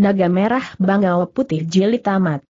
Naga Merah Bangau Putih jeli Tamat.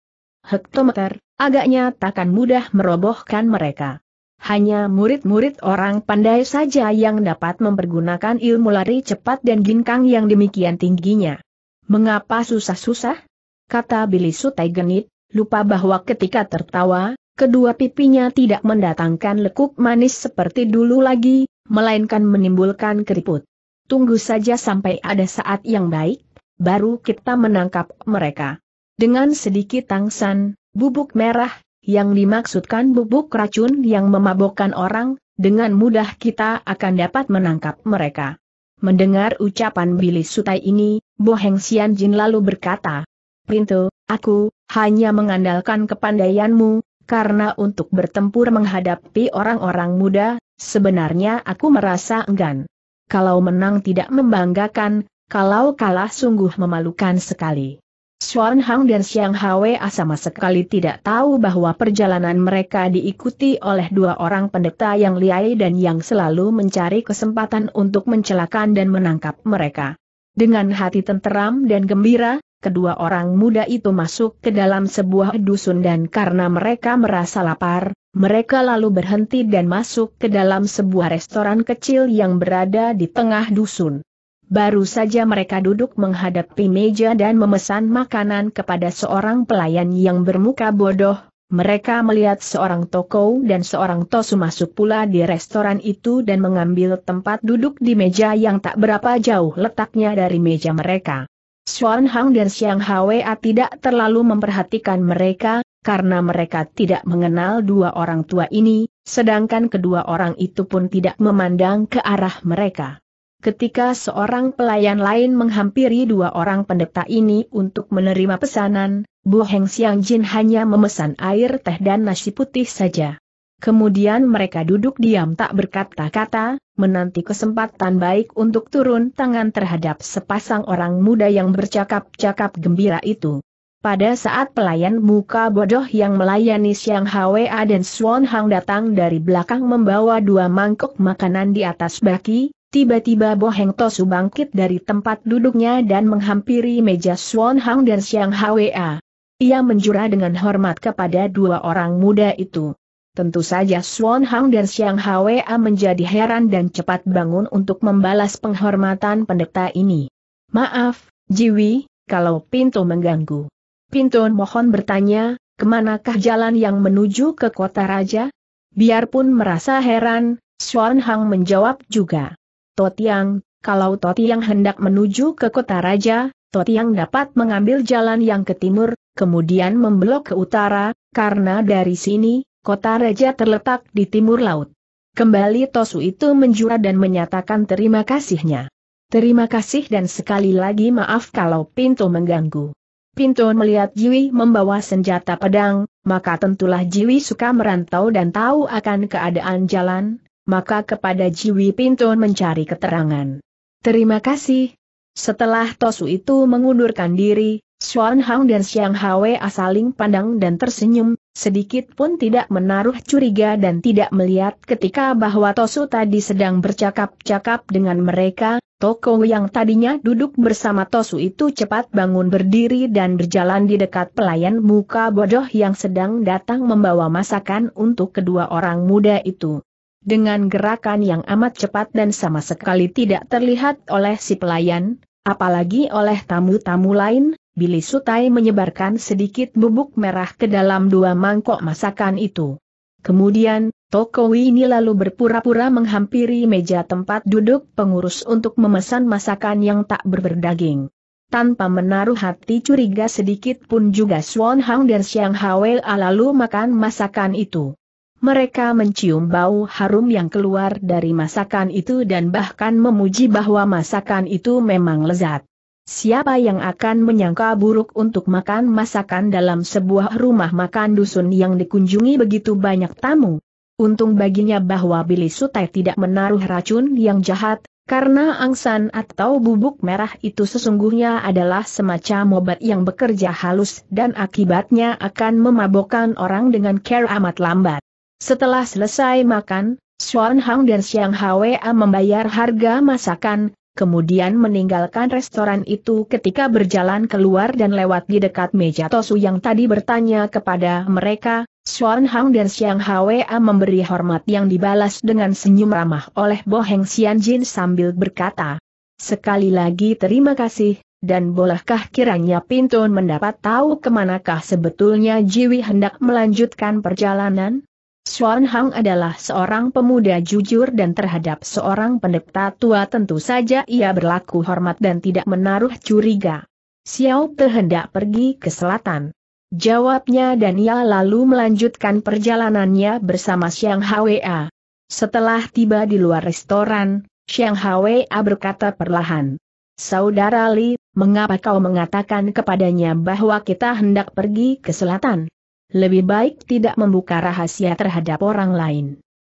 Hektometer, agaknya takkan mudah merobohkan mereka. Hanya murid-murid orang pandai saja yang dapat mempergunakan ilmu lari cepat dan ginkang yang demikian tingginya. Mengapa susah-susah? Kata Billy Sutai genit, lupa bahwa ketika tertawa, kedua pipinya tidak mendatangkan lekuk manis seperti dulu lagi, melainkan menimbulkan keriput. Tunggu saja sampai ada saat yang baik, baru kita menangkap mereka. Dengan sedikit tangsan, bubuk merah, yang dimaksudkan bubuk racun yang memabokkan orang, dengan mudah kita akan dapat menangkap mereka. Mendengar ucapan Billy Sutai ini, Boheng Heng Jin lalu berkata, Pintu, aku, hanya mengandalkan kepandaianmu, karena untuk bertempur menghadapi orang-orang muda, sebenarnya aku merasa enggan. Kalau menang tidak membanggakan, kalau kalah sungguh memalukan sekali. Xuan Hang dan Xiang Hwe sama sekali tidak tahu bahwa perjalanan mereka diikuti oleh dua orang pendeta yang liai dan yang selalu mencari kesempatan untuk mencelakan dan menangkap mereka. Dengan hati tenteram dan gembira, kedua orang muda itu masuk ke dalam sebuah dusun dan karena mereka merasa lapar, mereka lalu berhenti dan masuk ke dalam sebuah restoran kecil yang berada di tengah dusun. Baru saja mereka duduk menghadapi meja dan memesan makanan kepada seorang pelayan yang bermuka bodoh, mereka melihat seorang toko dan seorang tosu masuk pula di restoran itu dan mengambil tempat duduk di meja yang tak berapa jauh letaknya dari meja mereka. Xuan Hang dan Xiang Hwa tidak terlalu memperhatikan mereka, karena mereka tidak mengenal dua orang tua ini, sedangkan kedua orang itu pun tidak memandang ke arah mereka ketika seorang pelayan lain menghampiri dua orang pendeta ini untuk menerima pesanan, Bu Heng Xiang Jin hanya memesan air teh dan nasi putih saja. Kemudian mereka duduk diam tak berkata-kata, menanti kesempatan baik untuk turun tangan terhadap sepasang orang muda yang bercakap-cakap gembira itu. Pada saat pelayan muka bodoh yang melayani Siang Hwa dan Swan Hang datang dari belakang membawa dua mangkok makanan di atas baki, Tiba-tiba Heng Tosu bangkit dari tempat duduknya dan menghampiri meja Swan Hang dan Siang Hwa. Ia menjura dengan hormat kepada dua orang muda itu. Tentu saja Swan Hang dan Siang Hwa menjadi heran dan cepat bangun untuk membalas penghormatan pendeta ini. Maaf, Jiwi, kalau pintu mengganggu. Pintu mohon bertanya, kemanakah jalan yang menuju ke kota raja? Biarpun merasa heran, Swan Hang menjawab juga. Totiang, kalau Totiang hendak menuju ke kota raja, Totiang dapat mengambil jalan yang ke timur, kemudian membelok ke utara, karena dari sini, kota raja terletak di timur laut. Kembali Tosu itu menjura dan menyatakan terima kasihnya. Terima kasih dan sekali lagi maaf kalau pintu mengganggu. Pinto melihat Jiwi membawa senjata pedang, maka tentulah Jiwi suka merantau dan tahu akan keadaan jalan, maka kepada Jiwi Pinton mencari keterangan. Terima kasih. Setelah Tosu itu mengundurkan diri, Xuan Hang dan Xiang Hwe asaling pandang dan tersenyum, sedikit pun tidak menaruh curiga dan tidak melihat ketika bahwa Tosu tadi sedang bercakap-cakap dengan mereka, Toko yang tadinya duduk bersama Tosu itu cepat bangun berdiri dan berjalan di dekat pelayan muka bodoh yang sedang datang membawa masakan untuk kedua orang muda itu. Dengan gerakan yang amat cepat dan sama sekali tidak terlihat oleh si pelayan, apalagi oleh tamu-tamu lain, Billy Sutai menyebarkan sedikit bubuk merah ke dalam dua mangkok masakan itu. Kemudian, Tokowi ini lalu berpura-pura menghampiri meja tempat duduk pengurus untuk memesan masakan yang tak berberdaging. Tanpa menaruh hati curiga sedikit pun juga Swan Hang dan Xiang Hawei lalu makan masakan itu. Mereka mencium bau harum yang keluar dari masakan itu dan bahkan memuji bahwa masakan itu memang lezat. Siapa yang akan menyangka buruk untuk makan masakan dalam sebuah rumah makan dusun yang dikunjungi begitu banyak tamu? Untung baginya bahwa Billy Sutai tidak menaruh racun yang jahat, karena angsan atau bubuk merah itu sesungguhnya adalah semacam obat yang bekerja halus dan akibatnya akan memabokkan orang dengan care amat lambat. Setelah selesai makan, Xuan Hang dan Xiang Hwa membayar harga masakan, kemudian meninggalkan restoran itu ketika berjalan keluar dan lewat di dekat meja Tosu yang tadi bertanya kepada mereka, Xuan Hang dan Xiang Hwa memberi hormat yang dibalas dengan senyum ramah oleh Bo Heng Xian Jin sambil berkata, Sekali lagi terima kasih, dan bolehkah kiranya Pintun mendapat tahu kemanakah sebetulnya Jiwi hendak melanjutkan perjalanan? Xuan Hang adalah seorang pemuda jujur dan terhadap seorang pendeta tua tentu saja ia berlaku hormat dan tidak menaruh curiga. Xiao Te hendak pergi ke selatan. Jawabnya dan ia lalu melanjutkan perjalanannya bersama Xiang Hwa. Setelah tiba di luar restoran, Xiang Hwa berkata perlahan. Saudara Li, mengapa kau mengatakan kepadanya bahwa kita hendak pergi ke selatan? lebih baik tidak membuka rahasia terhadap orang lain.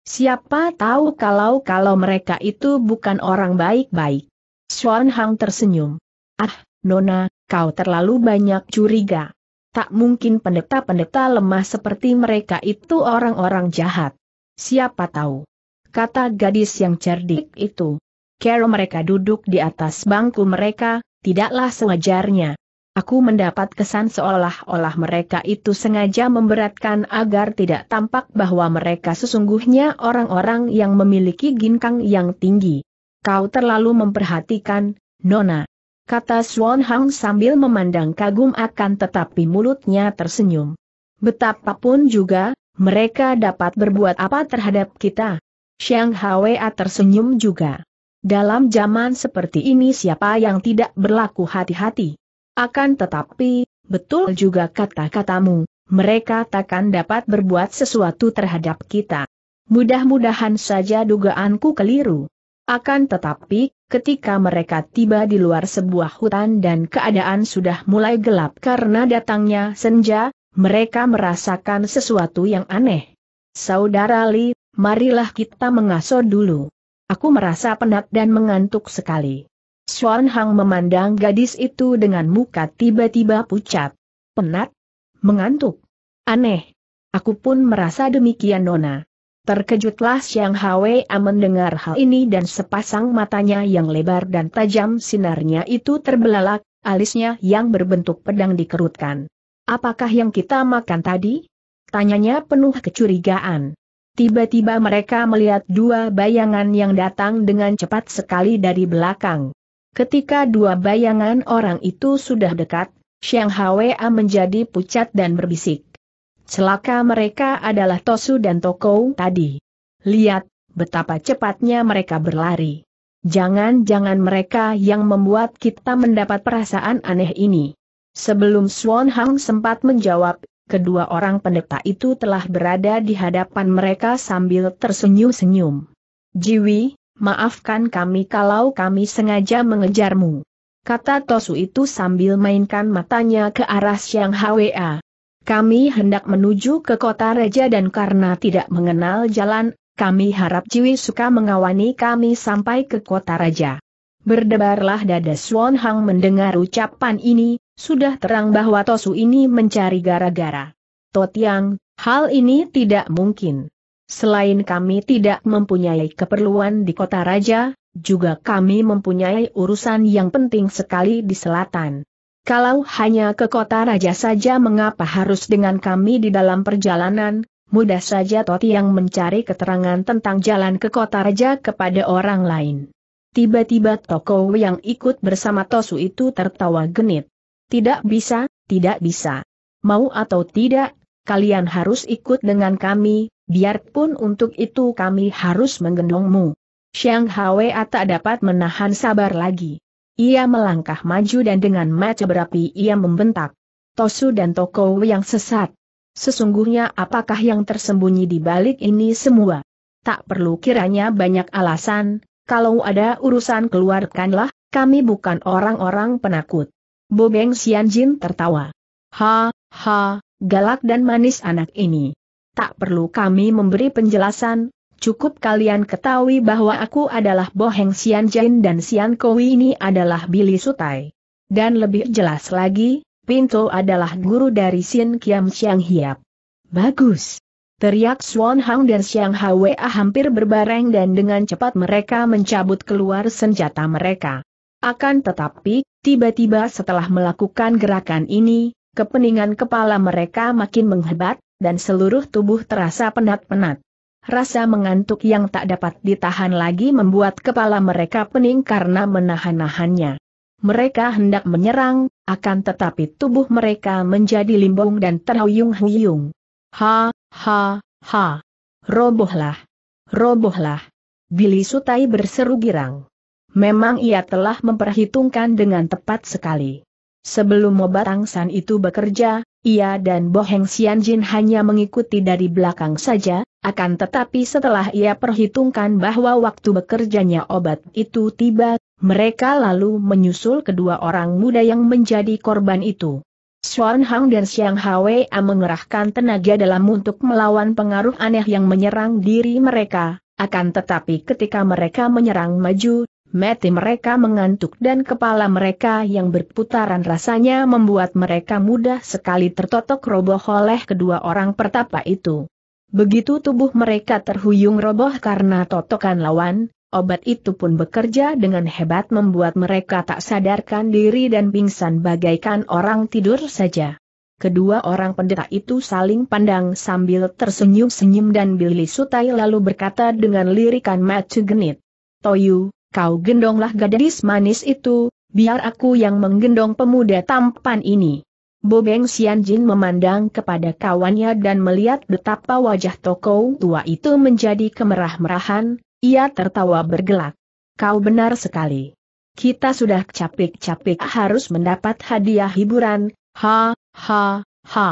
Siapa tahu kalau-kalau mereka itu bukan orang baik-baik. Xuan Hang tersenyum. Ah, Nona, kau terlalu banyak curiga. Tak mungkin pendeta-pendeta lemah seperti mereka itu orang-orang jahat. Siapa tahu? Kata gadis yang cerdik itu. Kero mereka duduk di atas bangku mereka, tidaklah sewajarnya. Aku mendapat kesan seolah-olah mereka itu sengaja memberatkan agar tidak tampak bahwa mereka sesungguhnya orang-orang yang memiliki ginkang yang tinggi. Kau terlalu memperhatikan, Nona. Kata Swan Hang sambil memandang kagum akan tetapi mulutnya tersenyum. Betapapun juga, mereka dapat berbuat apa terhadap kita. Xiang Hwa tersenyum juga. Dalam zaman seperti ini siapa yang tidak berlaku hati-hati? Akan tetapi, betul juga kata-katamu, mereka takkan dapat berbuat sesuatu terhadap kita. Mudah-mudahan saja dugaanku keliru. Akan tetapi, ketika mereka tiba di luar sebuah hutan dan keadaan sudah mulai gelap karena datangnya senja, mereka merasakan sesuatu yang aneh. Saudara Li, marilah kita mengasuh dulu. Aku merasa penat dan mengantuk sekali. Xuan Hang memandang gadis itu dengan muka tiba-tiba pucat. Penat? Mengantuk? Aneh. Aku pun merasa demikian Nona. Terkejutlah Xiang Hwe mendengar hal ini dan sepasang matanya yang lebar dan tajam sinarnya itu terbelalak, alisnya yang berbentuk pedang dikerutkan. Apakah yang kita makan tadi? Tanyanya penuh kecurigaan. Tiba-tiba mereka melihat dua bayangan yang datang dengan cepat sekali dari belakang. Ketika dua bayangan orang itu sudah dekat, Xiang Hwa menjadi pucat dan berbisik. Celaka mereka adalah Tosu dan Toko tadi. Lihat, betapa cepatnya mereka berlari. Jangan-jangan mereka yang membuat kita mendapat perasaan aneh ini. Sebelum Swan Hang sempat menjawab, kedua orang pendeta itu telah berada di hadapan mereka sambil tersenyum-senyum. Jiwi, Maafkan kami kalau kami sengaja mengejarmu. Kata Tosu itu sambil mainkan matanya ke arah Siang Hwa. Kami hendak menuju ke kota Raja dan karena tidak mengenal jalan, kami harap Jiwi suka mengawani kami sampai ke kota Raja. Berdebarlah dada Swan Hang mendengar ucapan ini, sudah terang bahwa Tosu ini mencari gara-gara. Totiang, hal ini tidak mungkin. Selain kami tidak mempunyai keperluan di kota raja, juga kami mempunyai urusan yang penting sekali di selatan. Kalau hanya ke kota raja saja mengapa harus dengan kami di dalam perjalanan, mudah saja Toti yang mencari keterangan tentang jalan ke kota raja kepada orang lain. Tiba-tiba Toko yang ikut bersama Tosu itu tertawa genit. Tidak bisa, tidak bisa. Mau atau tidak, kalian harus ikut dengan kami, Biarpun untuk itu kami harus menggendongmu. Xiang Hwe tak dapat menahan sabar lagi. Ia melangkah maju dan dengan mata berapi ia membentak. Tosu dan Toko yang sesat. Sesungguhnya apakah yang tersembunyi di balik ini semua? Tak perlu kiranya banyak alasan, kalau ada urusan keluarkanlah, kami bukan orang-orang penakut. Bobeng Xianjin tertawa. Ha, ha, galak dan manis anak ini tak perlu kami memberi penjelasan, cukup kalian ketahui bahwa aku adalah Boheng Sian Jin dan Sian Kowi ini adalah Billy Sutai. Dan lebih jelas lagi, Pinto adalah guru dari Xin Kiam Xiang Hiap. Bagus. Teriak Swan Hang dan Xiang Hwa hampir berbareng dan dengan cepat mereka mencabut keluar senjata mereka. Akan tetapi, tiba-tiba setelah melakukan gerakan ini, kepeningan kepala mereka makin menghebat, dan seluruh tubuh terasa penat-penat. Rasa mengantuk yang tak dapat ditahan lagi membuat kepala mereka pening karena menahan-nahannya. Mereka hendak menyerang, akan tetapi tubuh mereka menjadi limbung dan terhuyung-huyung. Ha, ha, ha. Robohlah. Robohlah. Billy Sutai berseru girang. Memang ia telah memperhitungkan dengan tepat sekali. Sebelum obat angsan itu bekerja, ia dan Boheng Xianjin hanya mengikuti dari belakang saja, akan tetapi setelah ia perhitungkan bahwa waktu bekerjanya obat itu tiba, mereka lalu menyusul kedua orang muda yang menjadi korban itu. Xuan Hang dan Xiang Hwei mengerahkan tenaga dalam untuk melawan pengaruh aneh yang menyerang diri mereka, akan tetapi ketika mereka menyerang maju, mati mereka mengantuk dan kepala mereka yang berputaran rasanya membuat mereka mudah sekali tertotok roboh oleh kedua orang pertapa itu. Begitu tubuh mereka terhuyung roboh karena totokan lawan, obat itu pun bekerja dengan hebat membuat mereka tak sadarkan diri dan pingsan bagaikan orang tidur saja. Kedua orang pendeta itu saling pandang sambil tersenyum-senyum dan Billy Sutai lalu berkata dengan lirikan macu genit. Toyu, kau gendonglah gadis manis itu, biar aku yang menggendong pemuda tampan ini. Bobeng Jin memandang kepada kawannya dan melihat betapa wajah toko tua itu menjadi kemerah-merahan, ia tertawa bergelak. Kau benar sekali. Kita sudah capek-capek harus mendapat hadiah hiburan, ha, ha, ha.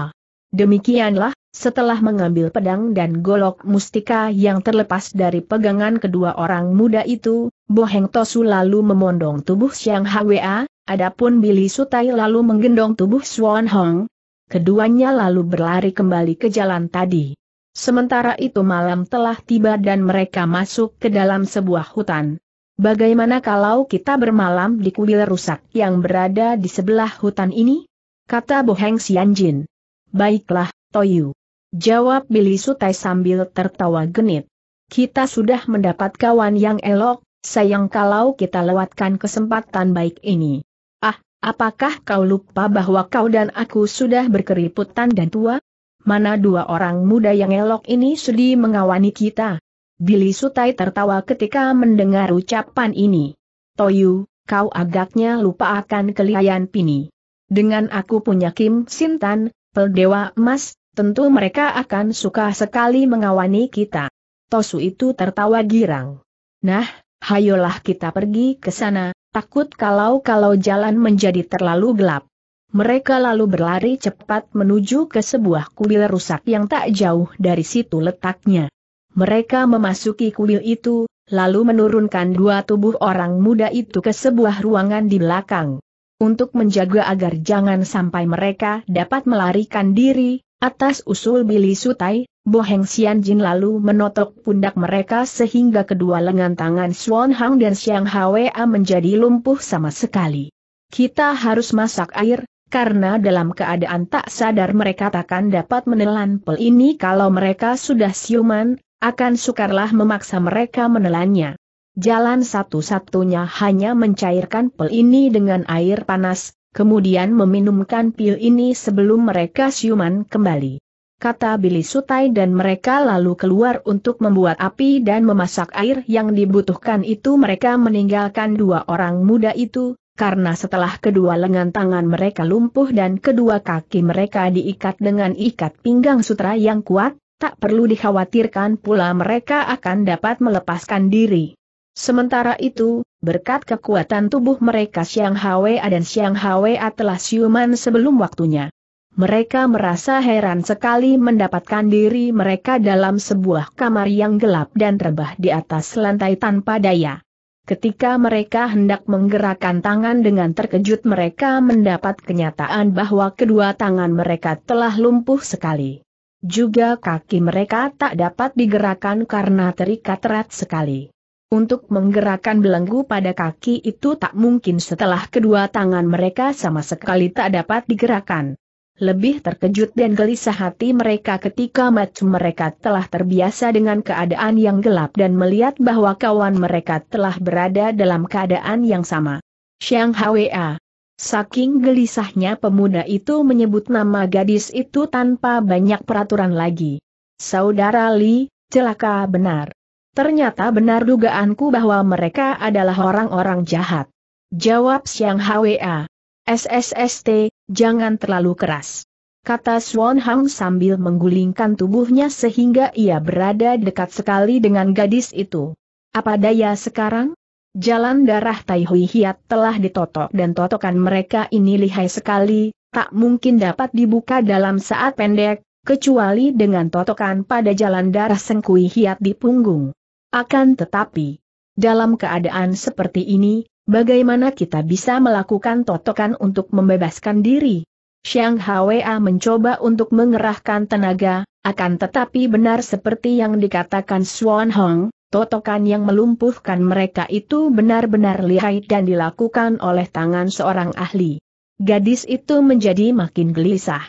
Demikianlah, setelah mengambil pedang dan golok mustika yang terlepas dari pegangan kedua orang muda itu, Boheng Tosu lalu memondong tubuh Siang Hwa, adapun Billy Sutai lalu menggendong tubuh Swan Hong. Keduanya lalu berlari kembali ke jalan tadi. Sementara itu malam telah tiba dan mereka masuk ke dalam sebuah hutan. Bagaimana kalau kita bermalam di kuil rusak yang berada di sebelah hutan ini? Kata Boheng Xianjin. Baiklah, Toyu. Jawab Billy Sutai sambil tertawa genit. Kita sudah mendapat kawan yang elok, Sayang kalau kita lewatkan kesempatan baik ini. Ah, apakah kau lupa bahwa kau dan aku sudah berkeriputan dan tua? Mana dua orang muda yang elok ini sudi mengawani kita? Billy Sutai tertawa ketika mendengar ucapan ini. Toyu, kau agaknya lupa akan kelihayan Pini. Dengan aku punya Kim Sintan, Peldewa Emas, tentu mereka akan suka sekali mengawani kita. Tosu itu tertawa girang. Nah, Hayolah kita pergi ke sana, takut kalau-kalau jalan menjadi terlalu gelap. Mereka lalu berlari cepat menuju ke sebuah kuil rusak yang tak jauh dari situ letaknya. Mereka memasuki kuil itu, lalu menurunkan dua tubuh orang muda itu ke sebuah ruangan di belakang. Untuk menjaga agar jangan sampai mereka dapat melarikan diri, atas usul Billy Sutai, Boheng Xian Jin lalu menotok pundak mereka sehingga kedua lengan tangan Swan Hang dan Xiang Hwa menjadi lumpuh sama sekali. Kita harus masak air, karena dalam keadaan tak sadar mereka takkan dapat menelan pel ini kalau mereka sudah siuman, akan sukarlah memaksa mereka menelannya. Jalan satu-satunya hanya mencairkan pel ini dengan air panas, kemudian meminumkan pil ini sebelum mereka siuman kembali kata Billy Sutai dan mereka lalu keluar untuk membuat api dan memasak air yang dibutuhkan itu mereka meninggalkan dua orang muda itu, karena setelah kedua lengan tangan mereka lumpuh dan kedua kaki mereka diikat dengan ikat pinggang sutra yang kuat, tak perlu dikhawatirkan pula mereka akan dapat melepaskan diri. Sementara itu, berkat kekuatan tubuh mereka Siang Hwa dan Siang Hwa telah siuman sebelum waktunya mereka merasa heran sekali mendapatkan diri mereka dalam sebuah kamar yang gelap dan rebah di atas lantai tanpa daya. Ketika mereka hendak menggerakkan tangan dengan terkejut mereka mendapat kenyataan bahwa kedua tangan mereka telah lumpuh sekali. Juga kaki mereka tak dapat digerakkan karena terikat erat sekali. Untuk menggerakkan belenggu pada kaki itu tak mungkin setelah kedua tangan mereka sama sekali tak dapat digerakkan. Lebih terkejut dan gelisah hati mereka ketika macam mereka telah terbiasa dengan keadaan yang gelap dan melihat bahwa kawan mereka telah berada dalam keadaan yang sama. Xiang Hwa. Saking gelisahnya pemuda itu menyebut nama gadis itu tanpa banyak peraturan lagi. Saudara Li, celaka benar. Ternyata benar dugaanku bahwa mereka adalah orang-orang jahat. Jawab Xiang Hwa. SSST, jangan terlalu keras. Kata Swan Hang sambil menggulingkan tubuhnya sehingga ia berada dekat sekali dengan gadis itu. Apa daya sekarang? Jalan darah Tai Hui Hiat telah ditotok dan totokan mereka ini lihai sekali, tak mungkin dapat dibuka dalam saat pendek, kecuali dengan totokan pada jalan darah Sengkui Hiat di punggung. Akan tetapi, dalam keadaan seperti ini, Bagaimana kita bisa melakukan totokan untuk membebaskan diri? Xiang Hwa mencoba untuk mengerahkan tenaga, akan tetapi benar seperti yang dikatakan Swan Hong, totokan yang melumpuhkan mereka itu benar-benar lihai dan dilakukan oleh tangan seorang ahli. Gadis itu menjadi makin gelisah.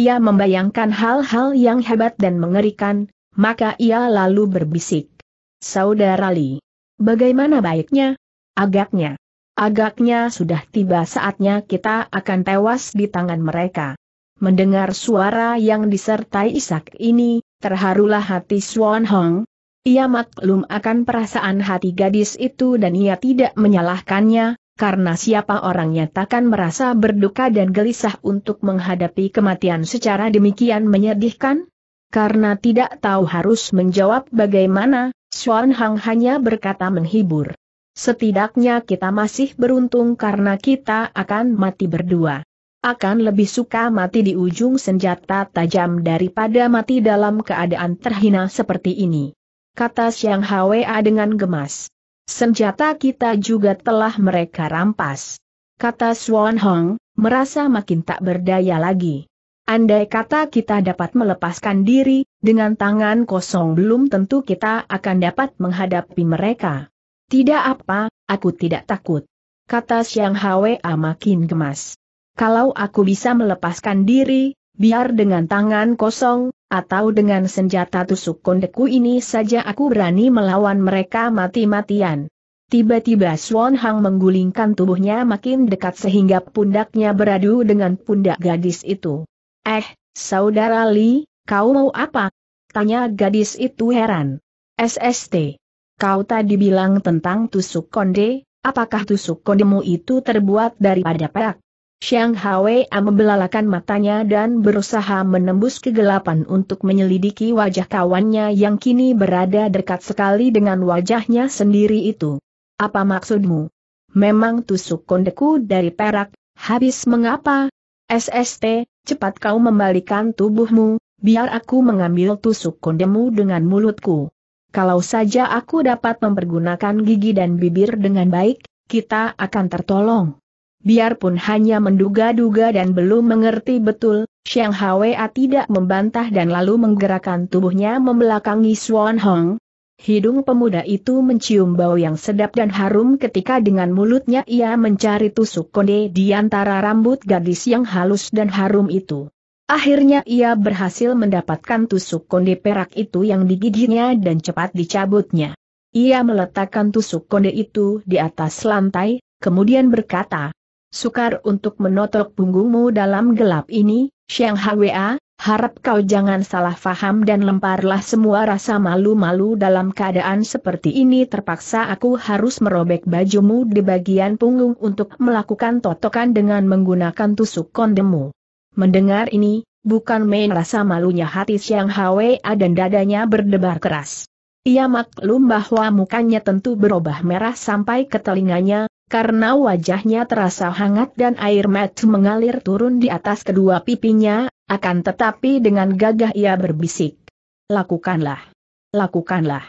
Ia membayangkan hal-hal yang hebat dan mengerikan, maka ia lalu berbisik. Saudara Li, bagaimana baiknya, Agaknya. Agaknya sudah tiba saatnya kita akan tewas di tangan mereka. Mendengar suara yang disertai isak ini, terharulah hati Swan Hong. Ia maklum akan perasaan hati gadis itu dan ia tidak menyalahkannya, karena siapa orangnya takkan merasa berduka dan gelisah untuk menghadapi kematian secara demikian menyedihkan? Karena tidak tahu harus menjawab bagaimana, Swan Hong hanya berkata menghibur. Setidaknya kita masih beruntung karena kita akan mati berdua. Akan lebih suka mati di ujung senjata tajam daripada mati dalam keadaan terhina seperti ini. Kata Siang Hwa dengan gemas. Senjata kita juga telah mereka rampas. Kata Swan Hong, merasa makin tak berdaya lagi. Andai kata kita dapat melepaskan diri, dengan tangan kosong belum tentu kita akan dapat menghadapi mereka. Tidak apa, aku tidak takut. Kata Siang Hwa makin gemas. Kalau aku bisa melepaskan diri, biar dengan tangan kosong, atau dengan senjata tusuk kondeku ini saja aku berani melawan mereka mati-matian. Tiba-tiba Swan Hang menggulingkan tubuhnya makin dekat sehingga pundaknya beradu dengan pundak gadis itu. Eh, saudara Li, kau mau apa? Tanya gadis itu heran. SST. Kau tadi bilang tentang tusuk konde, apakah tusuk kondemu itu terbuat daripada perak? Xiang Hwea membelalakan matanya dan berusaha menembus kegelapan untuk menyelidiki wajah kawannya yang kini berada dekat sekali dengan wajahnya sendiri itu. Apa maksudmu? Memang tusuk kondeku dari perak, habis mengapa? SST, cepat kau membalikan tubuhmu, biar aku mengambil tusuk kondemu dengan mulutku. Kalau saja aku dapat mempergunakan gigi dan bibir dengan baik, kita akan tertolong. Biarpun hanya menduga-duga dan belum mengerti betul, Xiang Hwa tidak membantah dan lalu menggerakkan tubuhnya membelakangi Swan Hong. Hidung pemuda itu mencium bau yang sedap dan harum ketika dengan mulutnya ia mencari tusuk konde di antara rambut gadis yang halus dan harum itu. Akhirnya ia berhasil mendapatkan tusuk konde perak itu yang digigitnya dan cepat dicabutnya. Ia meletakkan tusuk konde itu di atas lantai, kemudian berkata, Sukar untuk menotok punggungmu dalam gelap ini, Siang Hwa, harap kau jangan salah faham dan lemparlah semua rasa malu-malu dalam keadaan seperti ini terpaksa aku harus merobek bajumu di bagian punggung untuk melakukan totokan dengan menggunakan tusuk kondemu. Mendengar ini, bukan main rasa malunya hati Siang Hwa dan dadanya berdebar keras. Ia maklum bahwa mukanya tentu berubah merah sampai ke telinganya, karena wajahnya terasa hangat dan air mata mengalir turun di atas kedua pipinya, akan tetapi dengan gagah ia berbisik. Lakukanlah. Lakukanlah.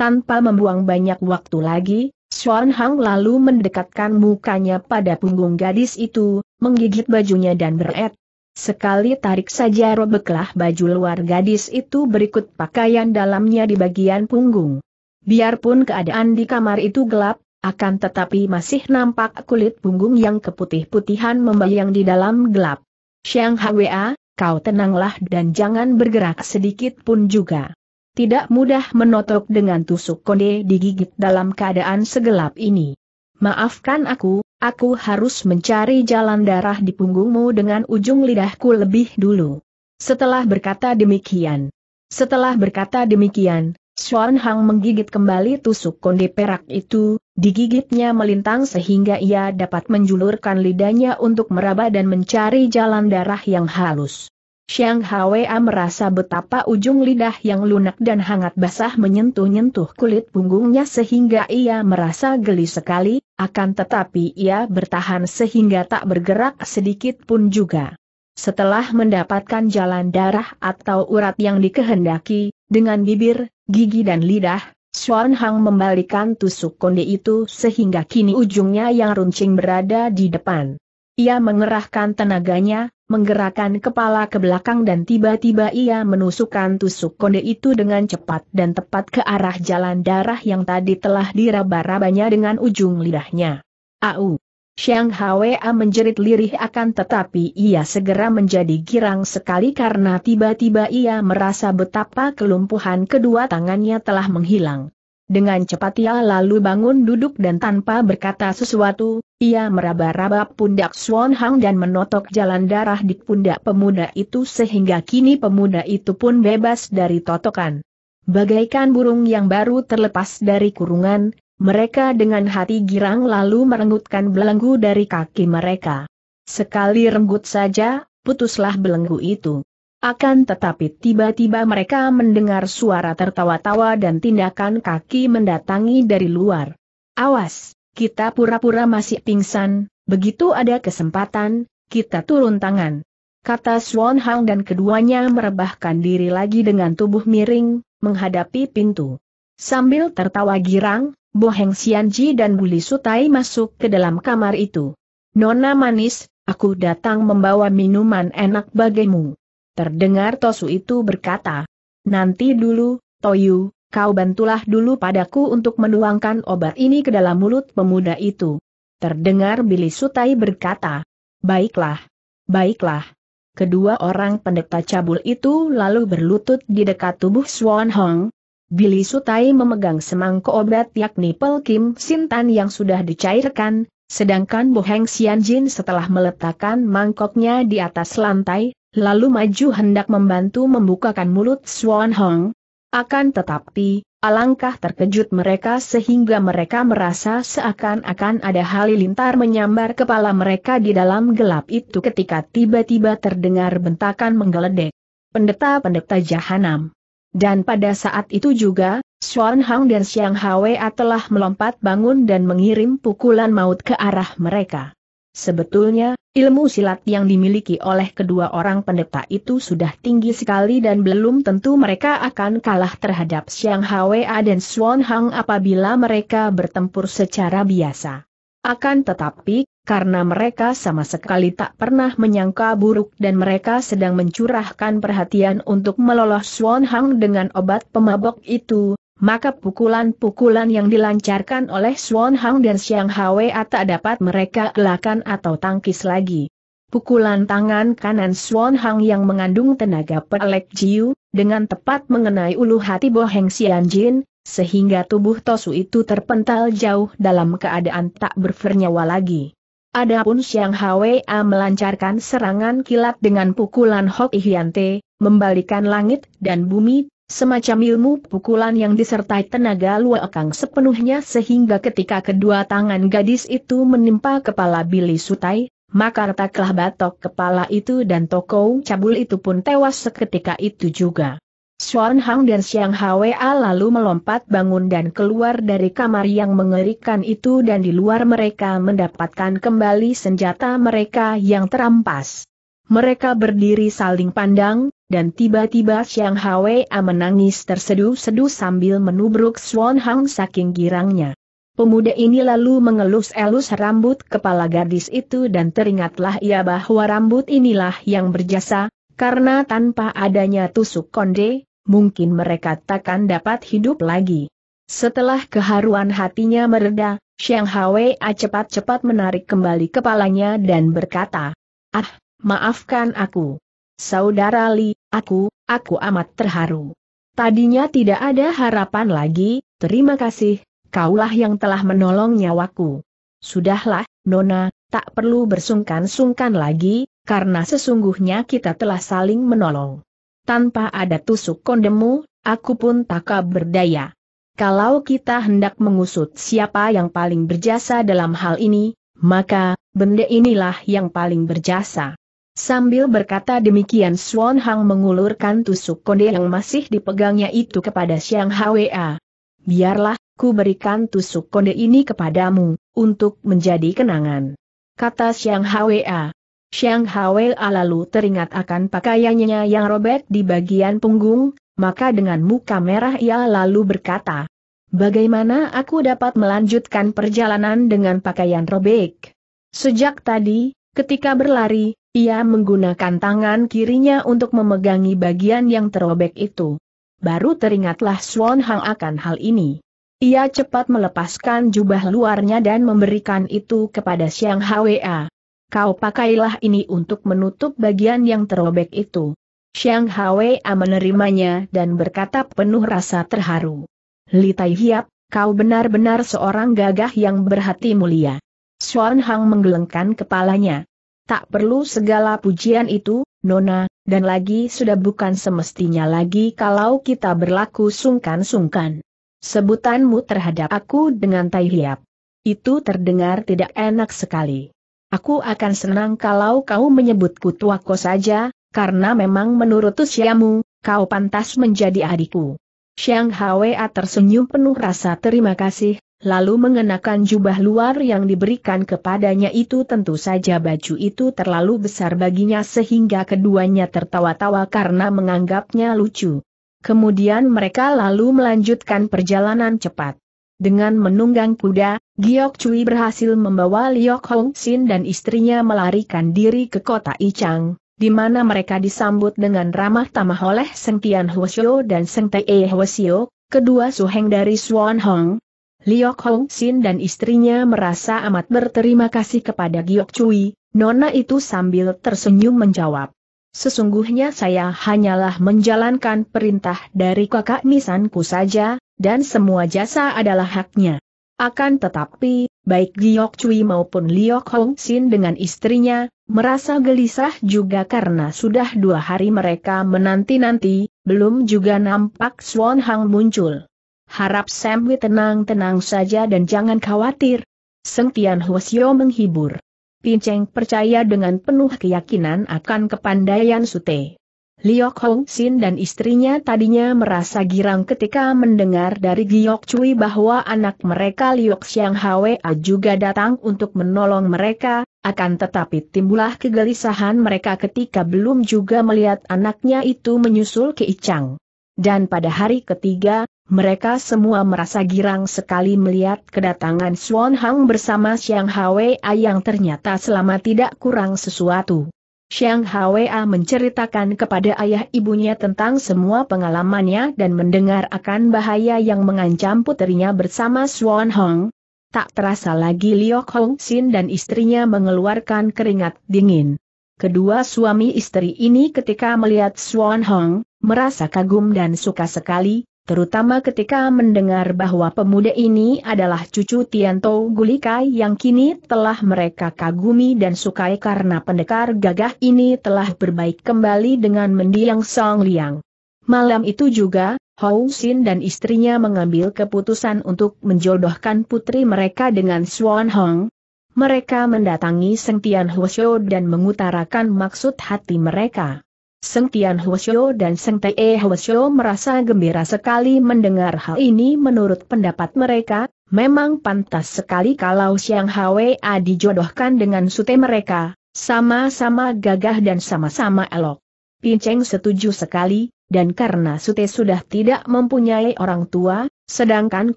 Tanpa membuang banyak waktu lagi, Xuan Hang lalu mendekatkan mukanya pada punggung gadis itu, menggigit bajunya dan beret, Sekali tarik saja robeklah baju luar gadis itu berikut pakaian dalamnya di bagian punggung. Biarpun keadaan di kamar itu gelap, akan tetapi masih nampak kulit punggung yang keputih-putihan membayang di dalam gelap. Siang Hwa, kau tenanglah dan jangan bergerak sedikit pun juga. Tidak mudah menotok dengan tusuk konde digigit dalam keadaan segelap ini. Maafkan aku, Aku harus mencari jalan darah di punggungmu dengan ujung lidahku lebih dulu. Setelah berkata demikian. Setelah berkata demikian, Xuan Hang menggigit kembali tusuk konde perak itu, digigitnya melintang sehingga ia dapat menjulurkan lidahnya untuk meraba dan mencari jalan darah yang halus. Xiang Hwa merasa betapa ujung lidah yang lunak dan hangat basah menyentuh-nyentuh kulit punggungnya sehingga ia merasa geli sekali, akan tetapi ia bertahan sehingga tak bergerak sedikit pun juga. Setelah mendapatkan jalan darah atau urat yang dikehendaki, dengan bibir, gigi dan lidah, Xuan Hang membalikan tusuk konde itu sehingga kini ujungnya yang runcing berada di depan. Ia mengerahkan tenaganya, menggerakkan kepala ke belakang dan tiba-tiba ia menusukkan tusuk konde itu dengan cepat dan tepat ke arah jalan darah yang tadi telah diraba-rabanya dengan ujung lidahnya. Au! Xiang Hwa menjerit lirih akan tetapi ia segera menjadi girang sekali karena tiba-tiba ia merasa betapa kelumpuhan kedua tangannya telah menghilang. Dengan cepat ia lalu bangun duduk dan tanpa berkata sesuatu, ia meraba-raba pundak Swan Hang dan menotok jalan darah di pundak pemuda itu sehingga kini pemuda itu pun bebas dari totokan. Bagaikan burung yang baru terlepas dari kurungan, mereka dengan hati girang lalu merenggutkan belenggu dari kaki mereka. Sekali renggut saja, putuslah belenggu itu. Akan tetapi tiba-tiba mereka mendengar suara tertawa-tawa dan tindakan kaki mendatangi dari luar. Awas, kita pura-pura masih pingsan, begitu ada kesempatan, kita turun tangan. Kata Swan Hang dan keduanya merebahkan diri lagi dengan tubuh miring, menghadapi pintu. Sambil tertawa girang, Boheng Heng Xianji dan Buli Sutai masuk ke dalam kamar itu. Nona manis, aku datang membawa minuman enak bagimu. Terdengar Tosu itu berkata, Nanti dulu, Toyu, kau bantulah dulu padaku untuk menuangkan obat ini ke dalam mulut pemuda itu. Terdengar Billy Sutai berkata, Baiklah, baiklah. Kedua orang pendeta cabul itu lalu berlutut di dekat tubuh Swan Hong, Billy Sutai memegang semangkuk obat yakni Pel Kim Sintan yang sudah dicairkan, sedangkan Boheng Jin setelah meletakkan mangkoknya di atas lantai, lalu maju hendak membantu membukakan mulut Swan Hong. Akan tetapi, alangkah terkejut mereka sehingga mereka merasa seakan-akan ada halilintar menyambar kepala mereka di dalam gelap itu ketika tiba-tiba terdengar bentakan menggeledek. Pendeta-pendeta jahanam. Dan pada saat itu juga, Swan Hong dan Siang Hwa telah melompat bangun dan mengirim pukulan maut ke arah mereka. Sebetulnya, ilmu silat yang dimiliki oleh kedua orang pendeta itu sudah tinggi sekali dan belum tentu mereka akan kalah terhadap Xiang Hwa dan Swan Hang apabila mereka bertempur secara biasa. Akan tetapi, karena mereka sama sekali tak pernah menyangka buruk dan mereka sedang mencurahkan perhatian untuk meloloh Swan Hang dengan obat pemabok itu, maka pukulan-pukulan yang dilancarkan oleh Swan Hang dan Xiang Hwa tak dapat mereka gelakan atau tangkis lagi. Pukulan tangan kanan Swan Hang yang mengandung tenaga pelek Jiu, dengan tepat mengenai ulu hati Boheng Jin, sehingga tubuh Tosu itu terpental jauh dalam keadaan tak bernyawa lagi. Adapun Xiang Hwa melancarkan serangan kilat dengan pukulan Hok Ihyante, membalikan langit dan bumi, Semacam ilmu pukulan yang disertai tenaga luakang sepenuhnya sehingga ketika kedua tangan gadis itu menimpa kepala Billy Sutai, maka retaklah batok kepala itu dan Toko cabul itu pun tewas seketika itu juga. Suan Hang dan Siang Hwa lalu melompat bangun dan keluar dari kamar yang mengerikan itu dan di luar mereka mendapatkan kembali senjata mereka yang terampas. Mereka berdiri saling pandang, dan tiba-tiba Xiang Hwa menangis tersedu-sedu sambil menubruk Swan Hang saking girangnya. Pemuda ini lalu mengelus-elus rambut kepala gadis itu dan teringatlah ia bahwa rambut inilah yang berjasa, karena tanpa adanya tusuk konde, mungkin mereka takkan dapat hidup lagi. Setelah keharuan hatinya mereda, Xiang Hwa cepat-cepat menarik kembali kepalanya dan berkata, Ah, maafkan aku. Saudara Li, aku, aku amat terharu. Tadinya tidak ada harapan lagi, terima kasih, kaulah yang telah menolong nyawaku. Sudahlah, Nona, tak perlu bersungkan-sungkan lagi, karena sesungguhnya kita telah saling menolong. Tanpa ada tusuk kondemu, aku pun tak berdaya. Kalau kita hendak mengusut siapa yang paling berjasa dalam hal ini, maka, benda inilah yang paling berjasa. Sambil berkata demikian Swan Hang mengulurkan tusuk konde yang masih dipegangnya itu kepada Xiang Hwa. Biarlah, ku berikan tusuk konde ini kepadamu, untuk menjadi kenangan. Kata Xiang Hwa. Xiang Hwa lalu teringat akan pakaiannya yang robek di bagian punggung, maka dengan muka merah ia lalu berkata. Bagaimana aku dapat melanjutkan perjalanan dengan pakaian robek? Sejak tadi, ketika berlari, ia menggunakan tangan kirinya untuk memegangi bagian yang terobek itu. Baru teringatlah Swan Hang akan hal ini. Ia cepat melepaskan jubah luarnya dan memberikan itu kepada Siang Hwa. Kau pakailah ini untuk menutup bagian yang terobek itu. Siang Hwa menerimanya dan berkata penuh rasa terharu. Li Tai Hiap, kau benar-benar seorang gagah yang berhati mulia. Swan Hang menggelengkan kepalanya tak perlu segala pujian itu, Nona, dan lagi sudah bukan semestinya lagi kalau kita berlaku sungkan-sungkan. Sebutanmu terhadap aku dengan tai hiap. Itu terdengar tidak enak sekali. Aku akan senang kalau kau menyebutku tuaku saja, karena memang menurut usiamu, kau pantas menjadi adikku. Xiang Hwa tersenyum penuh rasa terima kasih, lalu mengenakan jubah luar yang diberikan kepadanya itu tentu saja baju itu terlalu besar baginya sehingga keduanya tertawa-tawa karena menganggapnya lucu. Kemudian mereka lalu melanjutkan perjalanan cepat. Dengan menunggang kuda, Giok Cui berhasil membawa Liok Hong Sin dan istrinya melarikan diri ke kota Icang, di mana mereka disambut dengan ramah tamah oleh Seng Tian Hwasyo dan Seng Tae Hwasyo, kedua suheng dari Swan Hong, Liok Hong Sin dan istrinya merasa amat berterima kasih kepada Giok Cui, Nona itu sambil tersenyum menjawab. Sesungguhnya saya hanyalah menjalankan perintah dari kakak nisanku saja, dan semua jasa adalah haknya. Akan tetapi, baik Giok Cui maupun Liok Hong Sin dengan istrinya, merasa gelisah juga karena sudah dua hari mereka menanti-nanti, belum juga nampak Swan Hang muncul. Harap Samwi tenang-tenang saja dan jangan khawatir. Seng Tian Hwasyo menghibur. Pinceng percaya dengan penuh keyakinan akan kepandaian Sute. Liok Hong Sin dan istrinya tadinya merasa girang ketika mendengar dari Giok Cui bahwa anak mereka Liok Xiang Hwa juga datang untuk menolong mereka, akan tetapi timbulah kegelisahan mereka ketika belum juga melihat anaknya itu menyusul ke Icang. Dan pada hari ketiga, mereka semua merasa girang sekali melihat kedatangan Swan Hang bersama Xiang Hwa yang ternyata selama tidak kurang sesuatu. Xiang Hwa menceritakan kepada ayah ibunya tentang semua pengalamannya dan mendengar akan bahaya yang mengancam putrinya bersama Swan Hong. Tak terasa lagi Liok Hong Sin dan istrinya mengeluarkan keringat dingin. Kedua suami istri ini ketika melihat Swan Hong, merasa kagum dan suka sekali, terutama ketika mendengar bahwa pemuda ini adalah cucu Tianto Gulikai yang kini telah mereka kagumi dan sukai karena pendekar gagah ini telah berbaik kembali dengan mendiang Song Liang. Malam itu juga, Hou Xin dan istrinya mengambil keputusan untuk menjodohkan putri mereka dengan Swan Hong. Mereka mendatangi Seng Tian Hwasyo dan mengutarakan maksud hati mereka. Seng Tian Huosyo dan Seng Te e Huosyo merasa gembira sekali mendengar hal ini menurut pendapat mereka, memang pantas sekali kalau Xiang Hwa dijodohkan dengan sute mereka, sama-sama gagah dan sama-sama elok. Pin Cheng setuju sekali, dan karena Sute sudah tidak mempunyai orang tua, sedangkan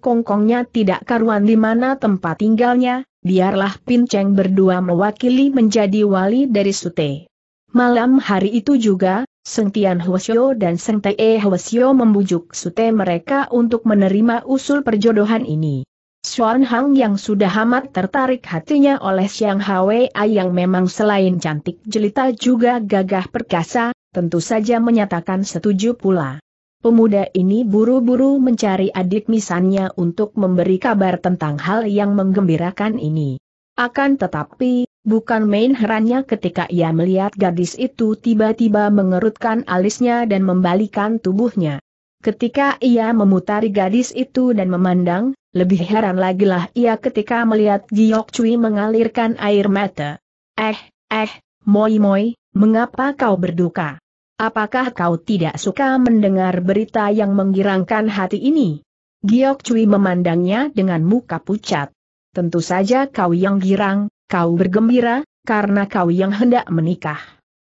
kongkongnya tidak karuan di mana tempat tinggalnya, biarlah Pin Cheng berdua mewakili menjadi wali dari Sute. Malam hari itu juga, Seng Tian Hwasyo dan Seng Tae Hwasyo membujuk sute mereka untuk menerima usul perjodohan ini. Xuan Hang yang sudah amat tertarik hatinya oleh Xiang Hwa yang memang selain cantik jelita juga gagah perkasa, tentu saja menyatakan setuju pula. Pemuda ini buru-buru mencari adik misannya untuk memberi kabar tentang hal yang menggembirakan ini. Akan tetapi, Bukan main herannya ketika ia melihat gadis itu tiba-tiba mengerutkan alisnya dan membalikan tubuhnya. Ketika ia memutari gadis itu dan memandang, lebih heran lagi lah ia ketika melihat Giok Cui mengalirkan air mata. Eh, eh, moi moi, mengapa kau berduka? Apakah kau tidak suka mendengar berita yang menggirangkan hati ini? Giok Cui memandangnya dengan muka pucat. Tentu saja kau yang girang, Kau bergembira, karena kau yang hendak menikah.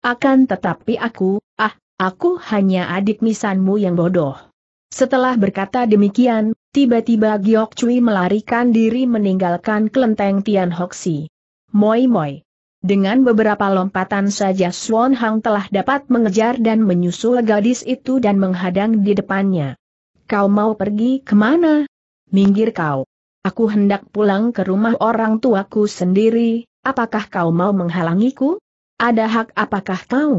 Akan tetapi aku, ah, aku hanya adik misanmu yang bodoh. Setelah berkata demikian, tiba-tiba Giok Cui melarikan diri meninggalkan kelenteng Tian Hoxi. Moi moi. Dengan beberapa lompatan saja Swan Hang telah dapat mengejar dan menyusul gadis itu dan menghadang di depannya. Kau mau pergi kemana? Minggir kau. Aku hendak pulang ke rumah orang tuaku sendiri, apakah kau mau menghalangiku? Ada hak apakah kau?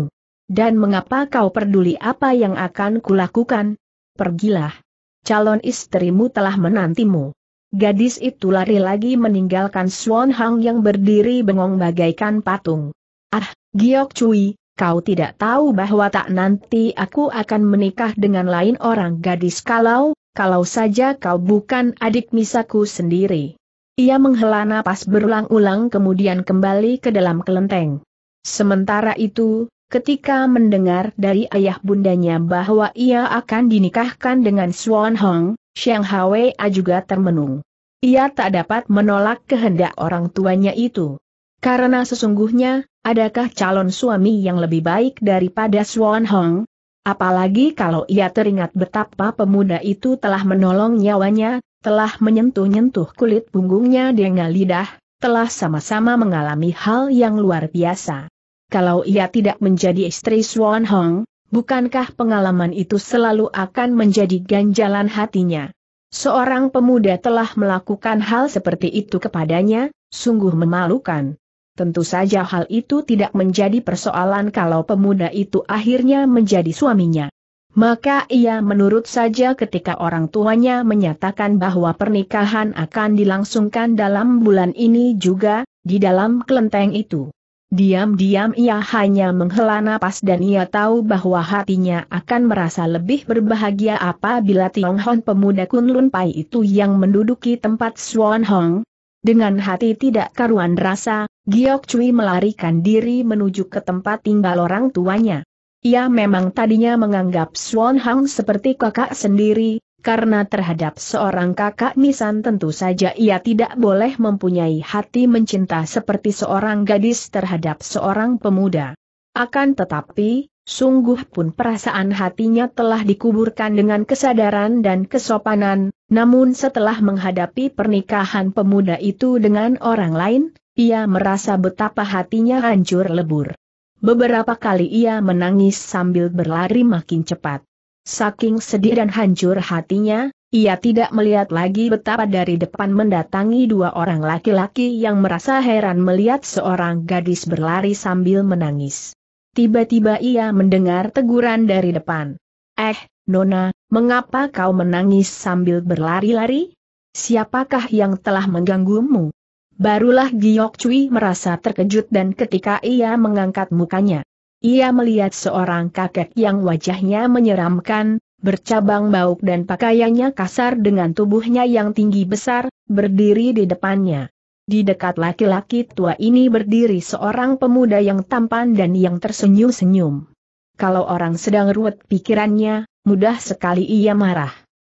Dan mengapa kau peduli apa yang akan kulakukan? Pergilah. Calon istrimu telah menantimu. Gadis itu lari lagi meninggalkan Swan Hang yang berdiri bengong bagaikan patung. Ah, Giok Cui, kau tidak tahu bahwa tak nanti aku akan menikah dengan lain orang gadis kalau, kalau saja kau bukan adik misaku sendiri. Ia menghela napas berulang-ulang kemudian kembali ke dalam kelenteng. Sementara itu, ketika mendengar dari ayah bundanya bahwa ia akan dinikahkan dengan Swan Hong, Xiang Hwea juga termenung. Ia tak dapat menolak kehendak orang tuanya itu. Karena sesungguhnya, adakah calon suami yang lebih baik daripada Swan Hong? Apalagi kalau ia teringat betapa pemuda itu telah menolong nyawanya, telah menyentuh-nyentuh kulit punggungnya dengan lidah, telah sama-sama mengalami hal yang luar biasa. Kalau ia tidak menjadi istri Swan Hong, bukankah pengalaman itu selalu akan menjadi ganjalan hatinya? Seorang pemuda telah melakukan hal seperti itu kepadanya, sungguh memalukan. Tentu saja hal itu tidak menjadi persoalan kalau pemuda itu akhirnya menjadi suaminya. Maka ia menurut saja ketika orang tuanya menyatakan bahwa pernikahan akan dilangsungkan dalam bulan ini juga, di dalam kelenteng itu. Diam-diam ia hanya menghela napas dan ia tahu bahwa hatinya akan merasa lebih berbahagia apabila Tiong Hon pemuda Kunlun Pai itu yang menduduki tempat Swan Hong, dengan hati tidak karuan rasa, Giok Cui melarikan diri menuju ke tempat tinggal orang tuanya. Ia memang tadinya menganggap Swan Hang seperti kakak sendiri, karena terhadap seorang kakak nisan tentu saja ia tidak boleh mempunyai hati mencinta seperti seorang gadis terhadap seorang pemuda. Akan tetapi, Sungguh pun perasaan hatinya telah dikuburkan dengan kesadaran dan kesopanan, namun setelah menghadapi pernikahan pemuda itu dengan orang lain, ia merasa betapa hatinya hancur lebur. Beberapa kali ia menangis sambil berlari makin cepat. Saking sedih dan hancur hatinya, ia tidak melihat lagi betapa dari depan mendatangi dua orang laki-laki yang merasa heran melihat seorang gadis berlari sambil menangis. Tiba-tiba ia mendengar teguran dari depan. Eh, Nona, mengapa kau menangis sambil berlari-lari? Siapakah yang telah mengganggumu? Barulah Giok Cui merasa terkejut dan ketika ia mengangkat mukanya, ia melihat seorang kakek yang wajahnya menyeramkan, bercabang bauk dan pakaiannya kasar dengan tubuhnya yang tinggi besar, berdiri di depannya. Di dekat laki-laki tua ini berdiri seorang pemuda yang tampan dan yang tersenyum-senyum. Kalau orang sedang ruwet pikirannya, mudah sekali ia marah.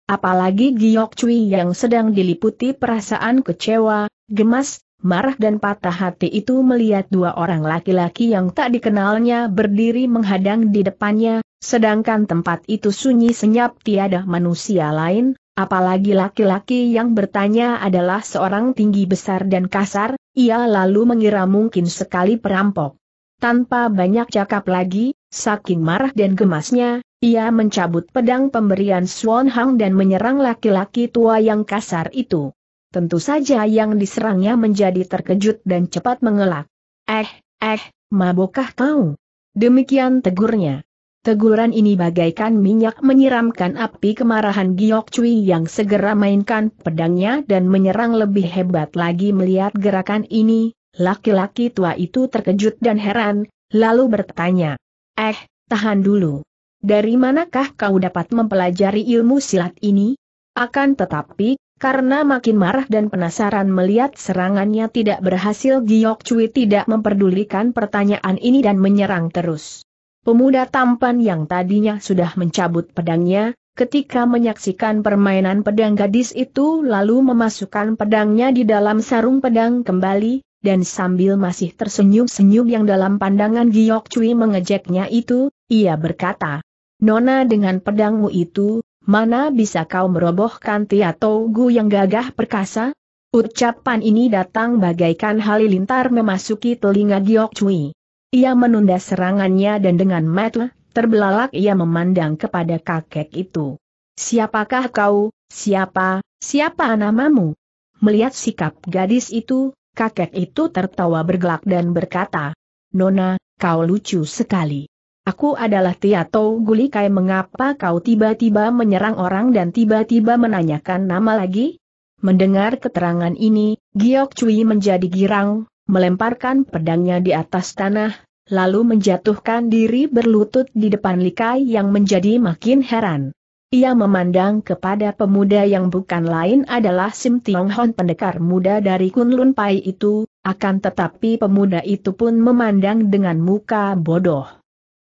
Apalagi Giok Cui yang sedang diliputi perasaan kecewa, gemas, marah dan patah hati itu melihat dua orang laki-laki yang tak dikenalnya berdiri menghadang di depannya, sedangkan tempat itu sunyi senyap tiada manusia lain, Apalagi laki-laki yang bertanya adalah seorang tinggi besar dan kasar, ia lalu mengira mungkin sekali perampok. Tanpa banyak cakap lagi, saking marah dan gemasnya, ia mencabut pedang pemberian Swan Hang dan menyerang laki-laki tua yang kasar itu. Tentu saja yang diserangnya menjadi terkejut dan cepat mengelak. Eh, eh, mabokkah kau? Demikian tegurnya. Teguran ini bagaikan minyak menyiramkan api kemarahan Giok Cui yang segera mainkan pedangnya dan menyerang lebih hebat lagi melihat gerakan ini, laki-laki tua itu terkejut dan heran, lalu bertanya, Eh, tahan dulu. Dari manakah kau dapat mempelajari ilmu silat ini? Akan tetapi, karena makin marah dan penasaran melihat serangannya tidak berhasil Giok Cui tidak memperdulikan pertanyaan ini dan menyerang terus. Pemuda tampan yang tadinya sudah mencabut pedangnya, ketika menyaksikan permainan pedang gadis itu lalu memasukkan pedangnya di dalam sarung pedang kembali, dan sambil masih tersenyum-senyum yang dalam pandangan Giok Cui mengejeknya itu, ia berkata, Nona dengan pedangmu itu, mana bisa kau merobohkan Tia Gu yang gagah perkasa? Ucapan ini datang bagaikan halilintar memasuki telinga Giok Cui. Ia menunda serangannya dan dengan metel, terbelalak ia memandang kepada kakek itu. Siapakah kau, siapa, siapa namamu? Melihat sikap gadis itu, kakek itu tertawa bergelak dan berkata, Nona, kau lucu sekali. Aku adalah Tiato Gulikai mengapa kau tiba-tiba menyerang orang dan tiba-tiba menanyakan nama lagi? Mendengar keterangan ini, Giok Cui menjadi girang, melemparkan pedangnya di atas tanah, lalu menjatuhkan diri berlutut di depan Likai yang menjadi makin heran. Ia memandang kepada pemuda yang bukan lain adalah Sim Tiong Hon pendekar muda dari Kunlun Pai itu, akan tetapi pemuda itu pun memandang dengan muka bodoh.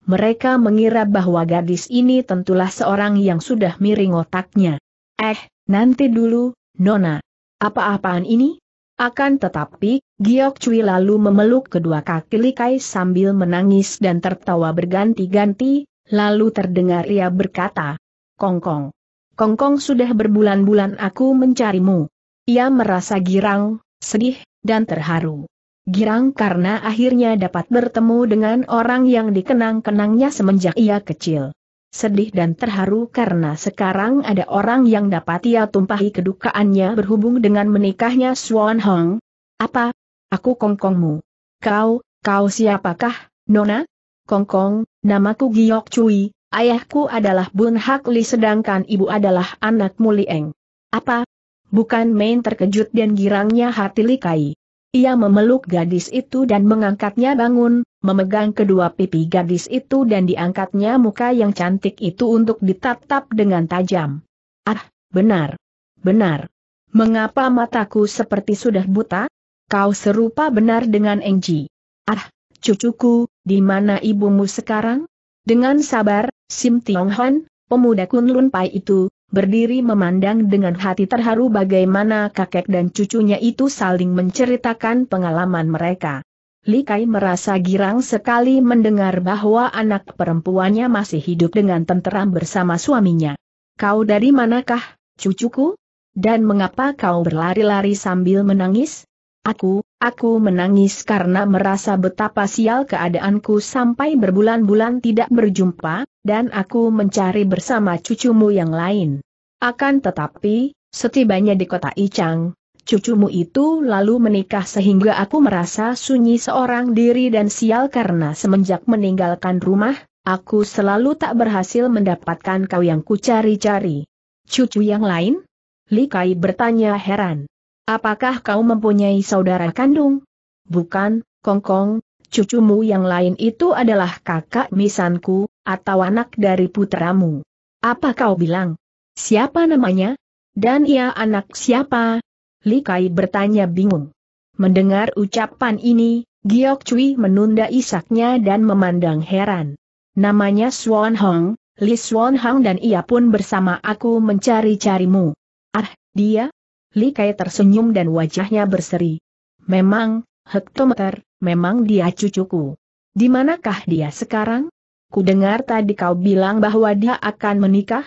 Mereka mengira bahwa gadis ini tentulah seorang yang sudah miring otaknya. Eh, nanti dulu, Nona. Apa-apaan ini? Akan tetapi, Giok Cui lalu memeluk kedua kaki Likai sambil menangis dan tertawa berganti-ganti, lalu terdengar ia berkata, Kongkong. Kongkong sudah berbulan-bulan aku mencarimu. Ia merasa girang, sedih, dan terharu. Girang karena akhirnya dapat bertemu dengan orang yang dikenang-kenangnya semenjak ia kecil. Sedih dan terharu karena sekarang ada orang yang dapat ia tumpahi kedukaannya berhubung dengan menikahnya Swan Hong. Apa? Aku kongkongmu. Kau, kau siapakah, Nona? Kongkong, namaku Giok Cui, ayahku adalah Bun Hak Li sedangkan ibu adalah anak Mulieng. Apa? Bukan main terkejut dan girangnya hati Likai. Ia memeluk gadis itu dan mengangkatnya bangun, memegang kedua pipi gadis itu dan diangkatnya muka yang cantik itu untuk ditatap dengan tajam. Ah, benar. Benar. Mengapa mataku seperti sudah buta? Kau serupa benar dengan Engji. Ah, cucuku, di mana ibumu sekarang? Dengan sabar, Sim Tiong Han, pemuda Kunlun Pai itu, berdiri memandang dengan hati terharu bagaimana kakek dan cucunya itu saling menceritakan pengalaman mereka. Likai merasa girang sekali mendengar bahwa anak perempuannya masih hidup dengan tenteram bersama suaminya. Kau dari manakah, cucuku? Dan mengapa kau berlari-lari sambil menangis? Aku, aku menangis karena merasa betapa sial keadaanku sampai berbulan-bulan tidak berjumpa, dan aku mencari bersama cucumu yang lain. Akan tetapi, setibanya di kota Icang, cucumu itu lalu menikah sehingga aku merasa sunyi seorang diri dan sial karena semenjak meninggalkan rumah, aku selalu tak berhasil mendapatkan kau yang kucari-cari. Cucu yang lain? Likai bertanya heran. Apakah kau mempunyai saudara kandung? Bukan, Kongkong, cucumu yang lain itu adalah kakak misanku, atau anak dari putramu. Apa kau bilang? Siapa namanya? Dan ia anak siapa? Li Kai bertanya bingung. Mendengar ucapan ini, Giok Cui menunda isaknya dan memandang heran. Namanya Swan Hong, Li Swan Hong dan ia pun bersama aku mencari-carimu. Ah, dia? Li Kai tersenyum dan wajahnya berseri. Memang, hektometer, memang dia cucuku. Di manakah dia sekarang? Kudengar tadi kau bilang bahwa dia akan menikah?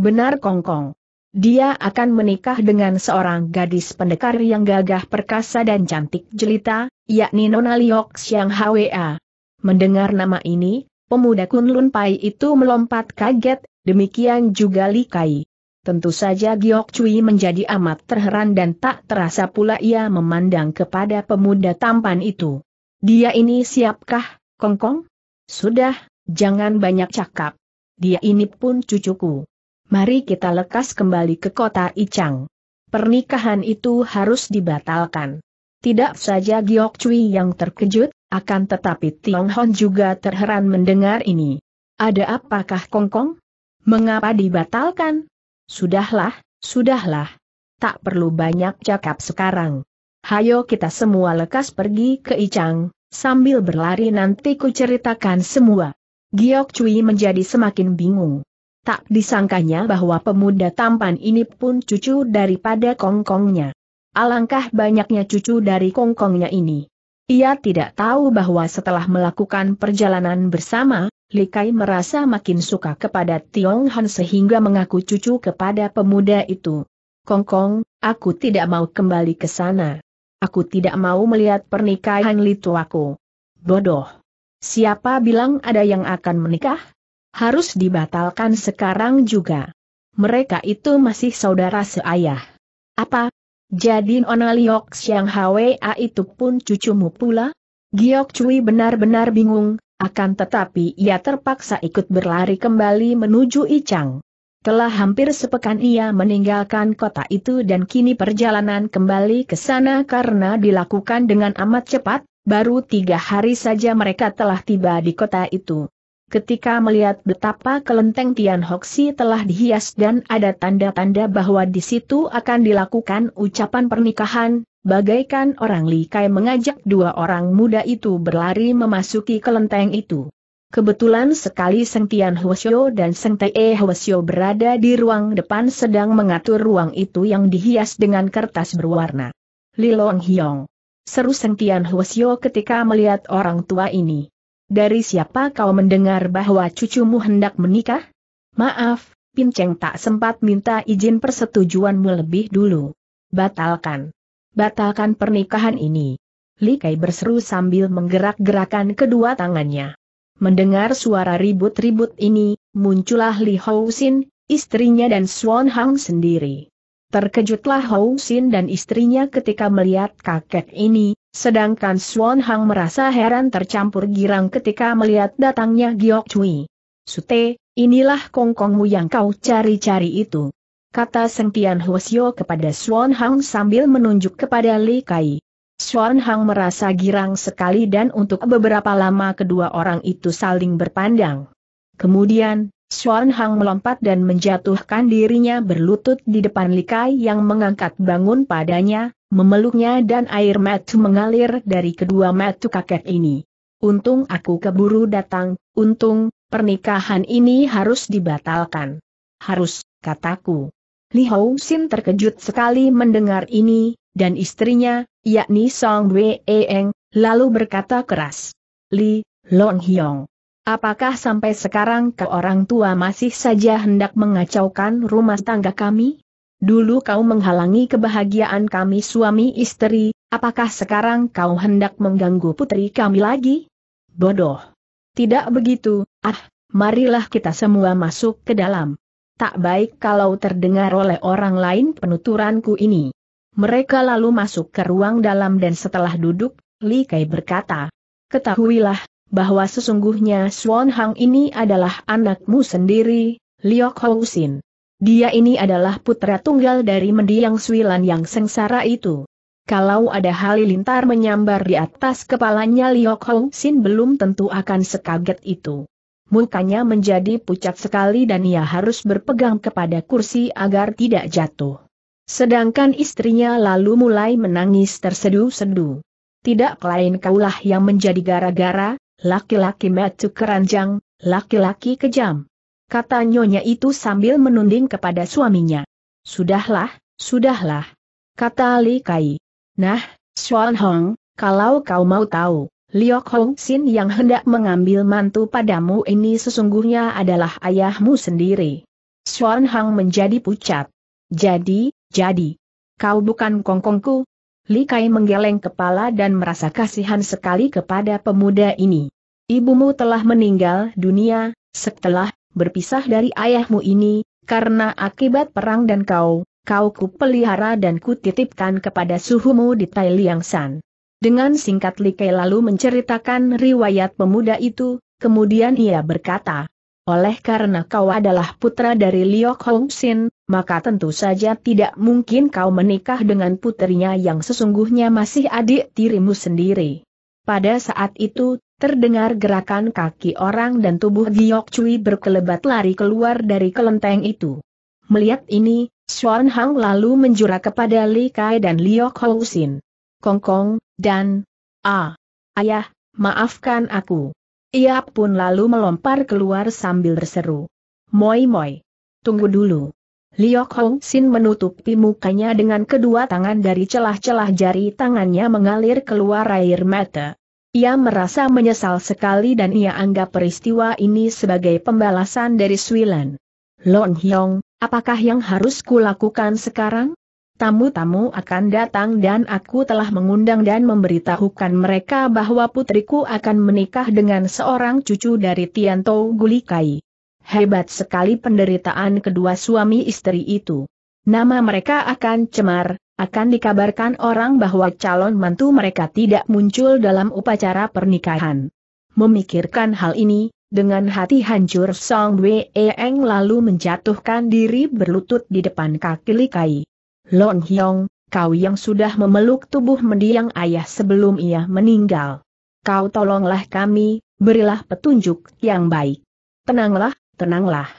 Benar Kongkong. Dia akan menikah dengan seorang gadis pendekar yang gagah perkasa dan cantik jelita, yakni Nona Liok Xiang Hwa. Mendengar nama ini, pemuda Kunlun Pai itu melompat kaget, demikian juga Li Kai. Tentu saja Giok Cui menjadi amat terheran dan tak terasa pula ia memandang kepada pemuda tampan itu. Dia ini siapkah, Kongkong? Sudah, jangan banyak cakap. Dia ini pun cucuku mari kita lekas kembali ke kota Icang. Pernikahan itu harus dibatalkan. Tidak saja Giok Cui yang terkejut, akan tetapi Tiong Hon juga terheran mendengar ini. Ada apakah Kongkong? Mengapa dibatalkan? Sudahlah, sudahlah. Tak perlu banyak cakap sekarang. Hayo kita semua lekas pergi ke Icang, sambil berlari nanti ku ceritakan semua. Giok Cui menjadi semakin bingung. Tak disangkanya bahwa pemuda tampan ini pun cucu daripada kongkongnya. Alangkah banyaknya cucu dari kongkongnya ini. Ia tidak tahu bahwa setelah melakukan perjalanan bersama, Likai merasa makin suka kepada Tiong Han sehingga mengaku cucu kepada pemuda itu. Kongkong, aku tidak mau kembali ke sana. Aku tidak mau melihat pernikahan lituaku. Bodoh. Siapa bilang ada yang akan menikah? harus dibatalkan sekarang juga. Mereka itu masih saudara seayah. Apa? Jadi Nona Liok Siang Hwa itu pun cucumu pula? Giok Cui benar-benar bingung, akan tetapi ia terpaksa ikut berlari kembali menuju Icang. Telah hampir sepekan ia meninggalkan kota itu dan kini perjalanan kembali ke sana karena dilakukan dengan amat cepat, baru tiga hari saja mereka telah tiba di kota itu. Ketika melihat betapa kelenteng Tian Hoxi telah dihias dan ada tanda-tanda bahwa di situ akan dilakukan ucapan pernikahan, bagaikan orang Li Kai mengajak dua orang muda itu berlari memasuki kelenteng itu. Kebetulan sekali Seng Tian Hwasyo dan Seng Te Hwasyo berada di ruang depan sedang mengatur ruang itu yang dihias dengan kertas berwarna. Long Hiong. Seru Seng Tian Hwasyo ketika melihat orang tua ini. Dari siapa kau mendengar bahwa cucumu hendak menikah? Maaf, Pinceng tak sempat minta izin persetujuanmu lebih dulu. Batalkan. Batalkan pernikahan ini. Li Kai berseru sambil menggerak-gerakan kedua tangannya. Mendengar suara ribut-ribut ini, muncullah Li Xin, istrinya dan Swan Hang sendiri. Terkejutlah Xin dan istrinya ketika melihat kakek ini, Sedangkan Swan Hang merasa heran tercampur girang ketika melihat datangnya Giok Cui. Sute, inilah kongkongmu yang kau cari-cari itu. Kata Sentian Hwasyo kepada Swan Hang sambil menunjuk kepada Li Kai. Swan Hang merasa girang sekali dan untuk beberapa lama kedua orang itu saling berpandang. Kemudian, Swan Hang melompat dan menjatuhkan dirinya berlutut di depan Li Kai yang mengangkat bangun padanya, memeluknya dan air matu mengalir dari kedua matu kakek ini. Untung aku keburu datang, untung, pernikahan ini harus dibatalkan. Harus, kataku. Li Hou Sin terkejut sekali mendengar ini, dan istrinya, yakni Song Wei Eng, lalu berkata keras. Li, Long Hiong. Apakah sampai sekarang ke orang tua masih saja hendak mengacaukan rumah tangga kami? Dulu kau menghalangi kebahagiaan kami suami istri, apakah sekarang kau hendak mengganggu putri kami lagi? Bodoh. Tidak begitu, ah, marilah kita semua masuk ke dalam. Tak baik kalau terdengar oleh orang lain penuturanku ini. Mereka lalu masuk ke ruang dalam dan setelah duduk, Li Kai berkata, Ketahuilah, bahwa sesungguhnya Swan Hang ini adalah anakmu sendiri, Liok Housin. Dia ini adalah putra tunggal dari mendiang Suilan yang sengsara itu. Kalau ada halilintar menyambar di atas kepalanya Liok Hong Sin belum tentu akan sekaget itu. Mukanya menjadi pucat sekali dan ia harus berpegang kepada kursi agar tidak jatuh. Sedangkan istrinya lalu mulai menangis tersedu-sedu. Tidak lain kaulah yang menjadi gara-gara, laki-laki metu keranjang, laki-laki kejam kata nyonya itu sambil menunding kepada suaminya. Sudahlah, sudahlah, kata Li Kai. Nah, Xuan Hong, kalau kau mau tahu, Liok Hong Sin yang hendak mengambil mantu padamu ini sesungguhnya adalah ayahmu sendiri. Xuan Hong menjadi pucat. Jadi, jadi. Kau bukan kongkongku? Li Kai menggeleng kepala dan merasa kasihan sekali kepada pemuda ini. Ibumu telah meninggal dunia, setelah berpisah dari ayahmu ini, karena akibat perang dan kau, kau kupelihara dan kutitipkan kepada suhumu di Tai Liang San. Dengan singkat Li Kei lalu menceritakan riwayat pemuda itu, kemudian ia berkata, oleh karena kau adalah putra dari Liok Hong Sin, maka tentu saja tidak mungkin kau menikah dengan putrinya yang sesungguhnya masih adik tirimu sendiri. Pada saat itu, Terdengar gerakan kaki orang dan tubuh Giok Cui berkelebat lari keluar dari kelenteng itu. Melihat ini, Xuan Hang lalu menjura kepada Li Kai dan Liok Housin. Kongkong, dan... Ah, ayah, maafkan aku. Ia pun lalu melompar keluar sambil berseru. Moi moi. Tunggu dulu. Liok Hong menutupi mukanya dengan kedua tangan dari celah-celah jari tangannya mengalir keluar air mata. Ia merasa menyesal sekali dan ia anggap peristiwa ini sebagai pembalasan dari Swilan. Lon Hyong, apakah yang harus kulakukan sekarang? Tamu-tamu akan datang dan aku telah mengundang dan memberitahukan mereka bahwa putriku akan menikah dengan seorang cucu dari Tianto Gulikai. Hebat sekali penderitaan kedua suami istri itu. Nama mereka akan cemar, akan dikabarkan orang bahwa calon mantu mereka tidak muncul dalam upacara pernikahan. Memikirkan hal ini, dengan hati hancur Song Wei Eng lalu menjatuhkan diri berlutut di depan kaki Likai. Lon Hyong, kau yang sudah memeluk tubuh mendiang ayah sebelum ia meninggal. Kau tolonglah kami, berilah petunjuk yang baik. Tenanglah, tenanglah.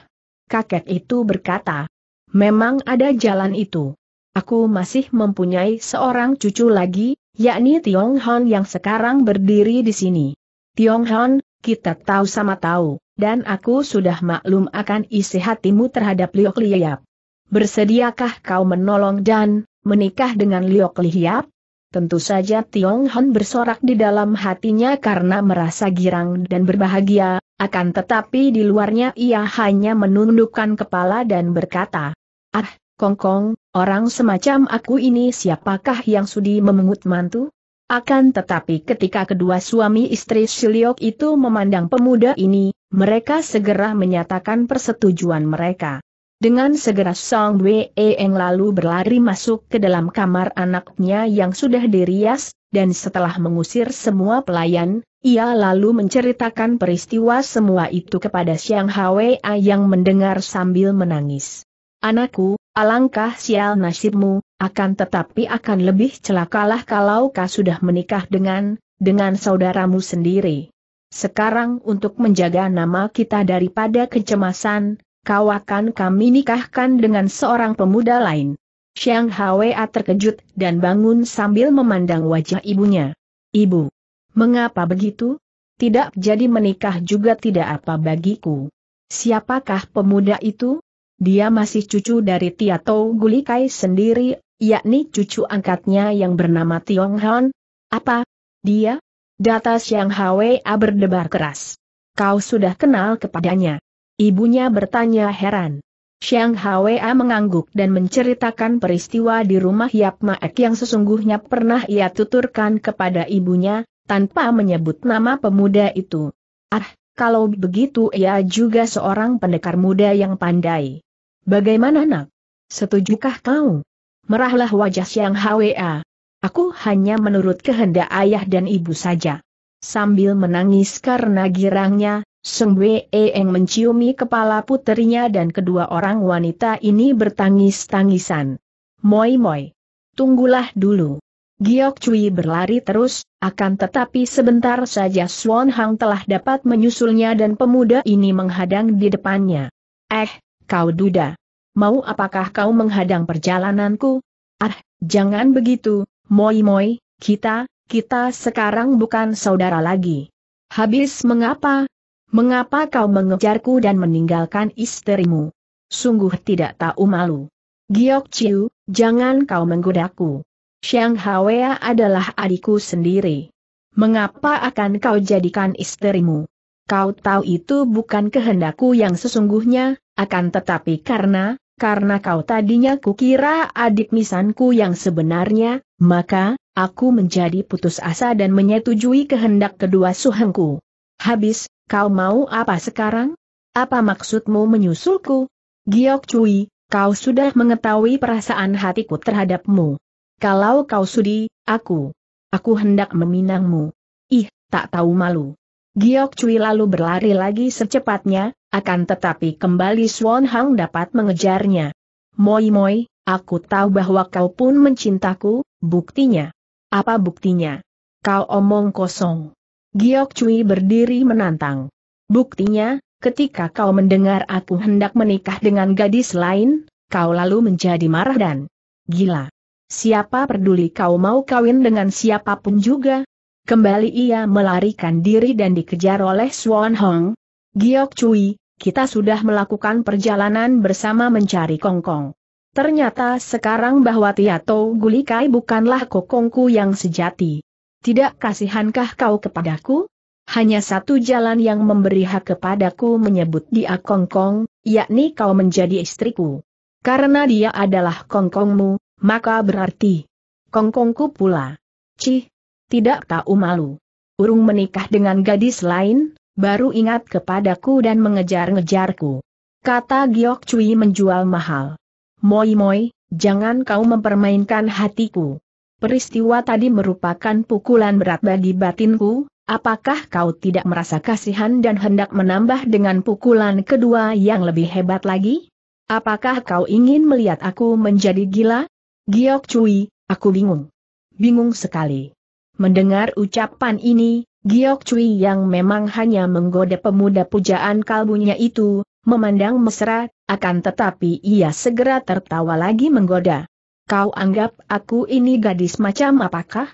Kakek itu berkata, memang ada jalan itu. Aku masih mempunyai seorang cucu lagi, yakni Tiong Hon yang sekarang berdiri di sini. Tiong Hon, kita tahu sama tahu, dan aku sudah maklum akan isi hatimu terhadap Liok Liyap. Bersediakah kau menolong dan menikah dengan Liok Liyap? Tentu saja Tiong Hon bersorak di dalam hatinya karena merasa girang dan berbahagia, akan tetapi di luarnya ia hanya menundukkan kepala dan berkata, Ah, Kongkong, Orang semacam aku ini siapakah yang sudi memungut mantu? Akan tetapi ketika kedua suami istri Siliok itu memandang pemuda ini, mereka segera menyatakan persetujuan mereka. Dengan segera Song Wei e Eng lalu berlari masuk ke dalam kamar anaknya yang sudah dirias, dan setelah mengusir semua pelayan, ia lalu menceritakan peristiwa semua itu kepada Xiang Hwa yang mendengar sambil menangis. Anakku, Alangkah sial nasibmu, akan tetapi akan lebih celakalah kalau kau sudah menikah dengan, dengan saudaramu sendiri. Sekarang untuk menjaga nama kita daripada kecemasan, kau akan kami nikahkan dengan seorang pemuda lain. Xiang Hwa terkejut dan bangun sambil memandang wajah ibunya. Ibu, mengapa begitu? Tidak jadi menikah juga tidak apa bagiku. Siapakah pemuda itu? Dia masih cucu dari Tiato Gulikai sendiri, yakni cucu angkatnya yang bernama Tiong Han. Apa? Dia? Data Siang Hwa berdebar keras. Kau sudah kenal kepadanya. Ibunya bertanya heran. Siang Hwa mengangguk dan menceritakan peristiwa di rumah Yap Maek yang sesungguhnya pernah ia tuturkan kepada ibunya, tanpa menyebut nama pemuda itu. Ah, kalau begitu ia juga seorang pendekar muda yang pandai. Bagaimana nak? Setujukah kau? Merahlah wajah Siang Hwa. Aku hanya menurut kehendak ayah dan ibu saja. Sambil menangis karena girangnya, Seng Wei Eng menciumi kepala puterinya dan kedua orang wanita ini bertangis-tangisan. Moi moi. Tunggulah dulu. Giok Cui berlari terus, akan tetapi sebentar saja Swan Hang telah dapat menyusulnya dan pemuda ini menghadang di depannya. Eh, Kau duda. Mau apakah kau menghadang perjalananku? Ah, jangan begitu, moi-moi, kita, kita sekarang bukan saudara lagi. Habis mengapa? Mengapa kau mengejarku dan meninggalkan istrimu? Sungguh tidak tahu malu. Giok Chiu, jangan kau menggodaku. Xiang Hawea adalah adikku sendiri. Mengapa akan kau jadikan istrimu? Kau tahu itu bukan kehendakku yang sesungguhnya, akan tetapi karena, karena kau tadinya kukira adik misanku yang sebenarnya, maka, aku menjadi putus asa dan menyetujui kehendak kedua suhengku. Habis, kau mau apa sekarang? Apa maksudmu menyusulku? Giok Cui, kau sudah mengetahui perasaan hatiku terhadapmu. Kalau kau sudi, aku. Aku hendak meminangmu. Ih, tak tahu malu. Giok Cui lalu berlari lagi secepatnya, akan tetapi kembali Swan Hang dapat mengejarnya. Moi Moi, aku tahu bahwa kau pun mencintaku, buktinya. Apa buktinya? Kau omong kosong. Giok Cui berdiri menantang. Buktinya, ketika kau mendengar aku hendak menikah dengan gadis lain, kau lalu menjadi marah dan gila. Siapa peduli kau mau kawin dengan siapapun juga? Kembali ia melarikan diri dan dikejar oleh Swan Hong. Giok Cui, kita sudah melakukan perjalanan bersama mencari Kongkong. Ternyata sekarang bahwa Tiato Gulikai bukanlah Kokongku yang sejati. Tidak kasihankah kau kepadaku? Hanya satu jalan yang memberi hak kepadaku menyebut dia Kongkong, yakni kau menjadi istriku. Karena dia adalah Kongkongmu, maka berarti Kongkongku pula. Cih, tidak tahu malu. Urung menikah dengan gadis lain, baru ingat kepadaku dan mengejar-ngejarku. Kata Giok Cui menjual mahal. Moi-moi, jangan kau mempermainkan hatiku. Peristiwa tadi merupakan pukulan berat bagi batinku, apakah kau tidak merasa kasihan dan hendak menambah dengan pukulan kedua yang lebih hebat lagi? Apakah kau ingin melihat aku menjadi gila? Giok Cui, aku bingung. Bingung sekali. Mendengar ucapan ini, Giok Cui yang memang hanya menggoda pemuda pujaan kalbunya itu, memandang mesra, akan tetapi ia segera tertawa lagi menggoda. Kau anggap aku ini gadis macam apakah?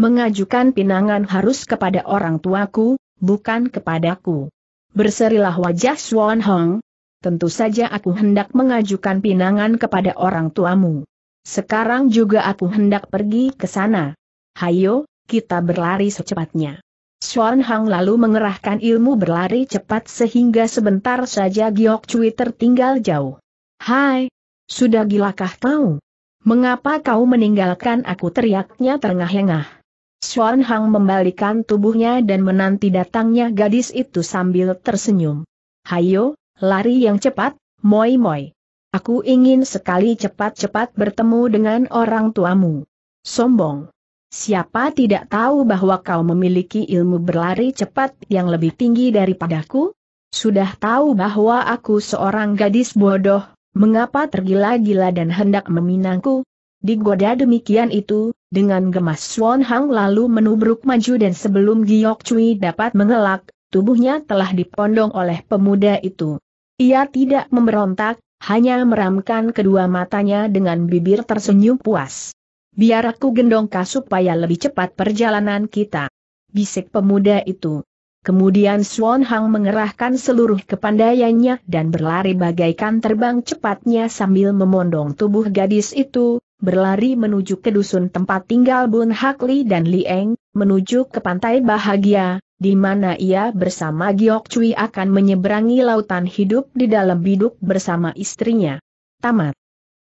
Mengajukan pinangan harus kepada orang tuaku, bukan kepadaku. Berserilah wajah Swan Hong. Tentu saja aku hendak mengajukan pinangan kepada orang tuamu. Sekarang juga aku hendak pergi ke sana. Hayo, kita berlari secepatnya. Xuan Hang lalu mengerahkan ilmu berlari cepat sehingga sebentar saja Giok Cui tertinggal jauh. Hai, sudah gilakah kau? Mengapa kau meninggalkan aku teriaknya terengah-engah. Xuan Hang membalikan tubuhnya dan menanti datangnya gadis itu sambil tersenyum. Hayo, lari yang cepat, moi moi. Aku ingin sekali cepat-cepat bertemu dengan orang tuamu. Sombong. Siapa tidak tahu bahwa kau memiliki ilmu berlari cepat yang lebih tinggi daripadaku? Sudah tahu bahwa aku seorang gadis bodoh, mengapa tergila-gila dan hendak meminangku? Digoda demikian itu, dengan gemas Swan Hang lalu menubruk maju dan sebelum Giok Cui dapat mengelak, tubuhnya telah dipondong oleh pemuda itu. Ia tidak memberontak, hanya meramkan kedua matanya dengan bibir tersenyum puas. Biar aku gendong kau supaya lebih cepat perjalanan kita. Bisik pemuda itu. Kemudian Swan Hang mengerahkan seluruh kepandaiannya dan berlari bagaikan terbang cepatnya sambil memondong tubuh gadis itu, berlari menuju ke dusun tempat tinggal Bun Li dan Lieng, menuju ke pantai bahagia, di mana ia bersama Giok Cui akan menyeberangi lautan hidup di dalam biduk bersama istrinya. Tamat.